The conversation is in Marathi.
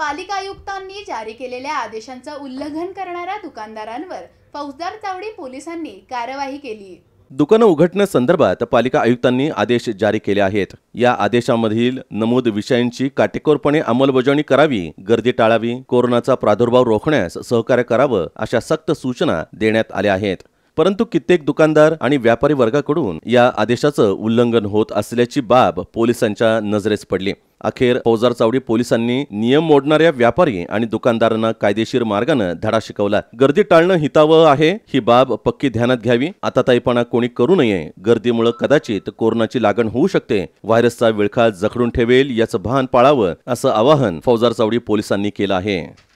पालिका आयुक्तांनी जारी केलेल्या आदेशांचं उल्लंघन करणाऱ्या दुकानदारांवर फौजदार चावडी पोलिसांनी कार्यवाही केली दुकानं उघडण्यासंदर्भात पालिका आयुक्तांनी आदेश जारी केले आहेत या आदेशामधील नमूद विषयांची काटेकोरपणे अंमलबजावणी करावी गर्दी टाळावी कोरोनाचा प्रादुर्भाव रोखण्यास सहकार्य करावं अशा सक्त सूचना देण्यात आल्या आहेत परंतु कित्येक दुकानदार आणि व्यापारी वर्गाकडून या आदेशाचं उल्लंघन होत असल्याची बाब पोलिसांच्या नजरेस पडली अखेर फौजार चावडी पोलिसांनी नियम मोडणाऱ्या व्यापारी आणि दुकानदारांना कायदेशीर मार्गानं धडा शिकवला गर्दी टाळणं हितावं आहे ही बाब पक्की ध्यानात घ्यावी आता ताईपणा कोणी करू नये गर्दीमुळे कदाचित कोरोनाची लागण होऊ शकते व्हायरसचा विळखा जखडून ठेवेल याचं भान पाळावं असं आवाहन फौजार चावडी पोलिसांनी केलं आहे